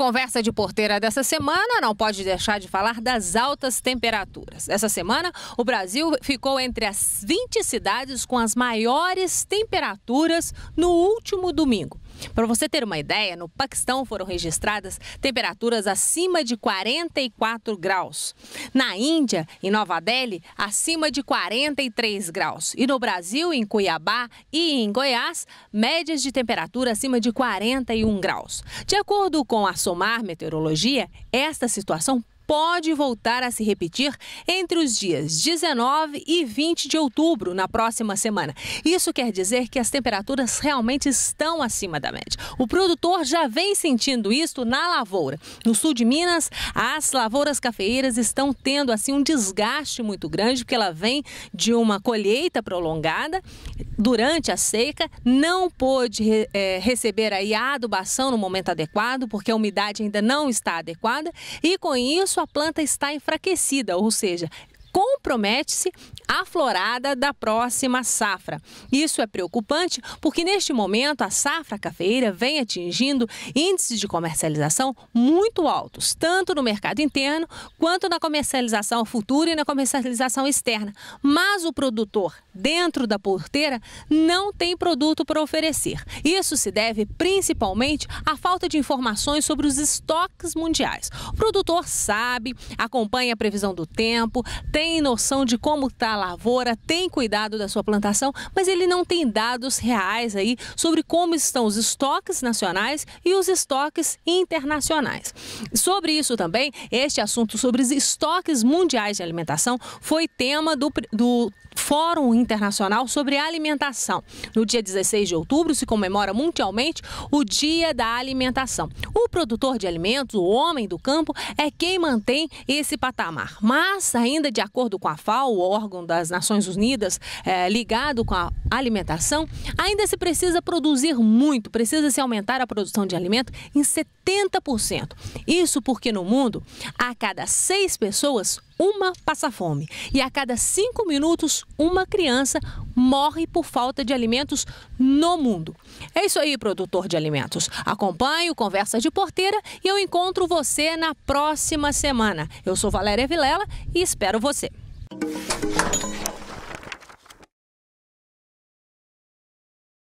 conversa de porteira dessa semana não pode deixar de falar das altas temperaturas. Essa semana, o Brasil ficou entre as 20 cidades com as maiores temperaturas no último domingo. Para você ter uma ideia, no Paquistão foram registradas temperaturas acima de 44 graus. Na Índia, em Nova Delhi, acima de 43 graus. E no Brasil, em Cuiabá e em Goiás, médias de temperatura acima de 41 graus. De acordo com a SOMAR Meteorologia, esta situação pode voltar a se repetir entre os dias 19 e 20 de outubro, na próxima semana. Isso quer dizer que as temperaturas realmente estão acima da média. O produtor já vem sentindo isso na lavoura. No sul de Minas, as lavouras cafeeiras estão tendo assim um desgaste muito grande, porque ela vem de uma colheita prolongada durante a seca, não pôde é, receber aí a adubação no momento adequado, porque a umidade ainda não está adequada, e com isso sua planta está enfraquecida, ou seja, compromete-se aflorada da próxima safra. Isso é preocupante porque neste momento a safra cafeira vem atingindo índices de comercialização muito altos, tanto no mercado interno quanto na comercialização futura e na comercialização externa. Mas o produtor dentro da porteira não tem produto para oferecer. Isso se deve principalmente à falta de informações sobre os estoques mundiais. O produtor sabe, acompanha a previsão do tempo, tem noção de como está lavoura, tem cuidado da sua plantação, mas ele não tem dados reais aí sobre como estão os estoques nacionais e os estoques internacionais. Sobre isso também, este assunto sobre os estoques mundiais de alimentação foi tema do, do Fórum Internacional sobre Alimentação. No dia 16 de outubro se comemora mundialmente o Dia da Alimentação. O produtor de alimentos, o homem do campo, é quem mantém esse patamar. Mas, ainda de acordo com a FAO, o órgão das Nações Unidas é, ligado com a alimentação, ainda se precisa produzir muito, precisa se aumentar a produção de alimento em 70%. Isso porque no mundo, a cada seis pessoas, uma passa fome. E a cada cinco minutos, uma criança morre por falta de alimentos no mundo. É isso aí, produtor de alimentos. Acompanhe o Conversa de Porteira e eu encontro você na próxima semana. Eu sou Valéria Vilela e espero você.